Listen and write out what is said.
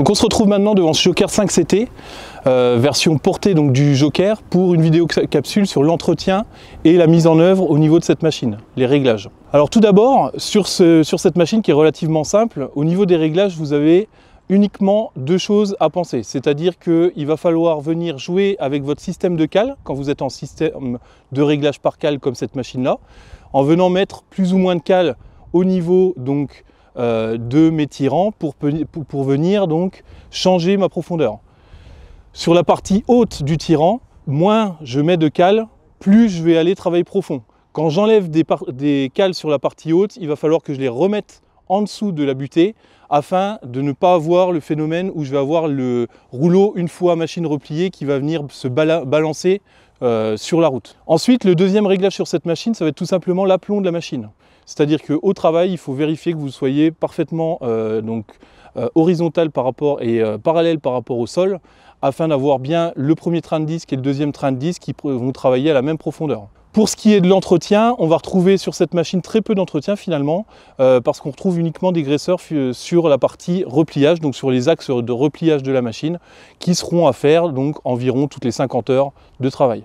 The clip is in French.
Donc on se retrouve maintenant devant ce Joker 5CT, euh, version portée donc, du Joker, pour une vidéo capsule sur l'entretien et la mise en œuvre au niveau de cette machine, les réglages. Alors tout d'abord, sur, sur cette machine qui est relativement simple, au niveau des réglages, vous avez uniquement deux choses à penser, c'est-à-dire qu'il va falloir venir jouer avec votre système de cale quand vous êtes en système de réglage par cale comme cette machine-là, en venant mettre plus ou moins de cale au niveau donc euh, de mes tirants pour, pour, venir donc changer ma profondeur. Sur la partie haute du tirant, moins je mets de cale, plus je vais aller travailler profond. Quand j'enlève des, des, cales sur la partie haute, il va falloir que je les remette en dessous de la butée afin de ne pas avoir le phénomène où je vais avoir le rouleau une fois machine repliée qui va venir se balancer euh, sur la route. Ensuite, le deuxième réglage sur cette machine, ça va être tout simplement l'aplomb de la machine. C'est-à-dire qu'au travail, il faut vérifier que vous soyez parfaitement euh, euh, horizontal par rapport et euh, parallèle par rapport au sol, afin d'avoir bien le premier train de disque et le deuxième train de disque qui vont travailler à la même profondeur. Pour ce qui est de l'entretien, on va retrouver sur cette machine très peu d'entretien finalement, parce qu'on retrouve uniquement des graisseurs sur la partie repliage, donc sur les axes de repliage de la machine, qui seront à faire donc environ toutes les 50 heures de travail.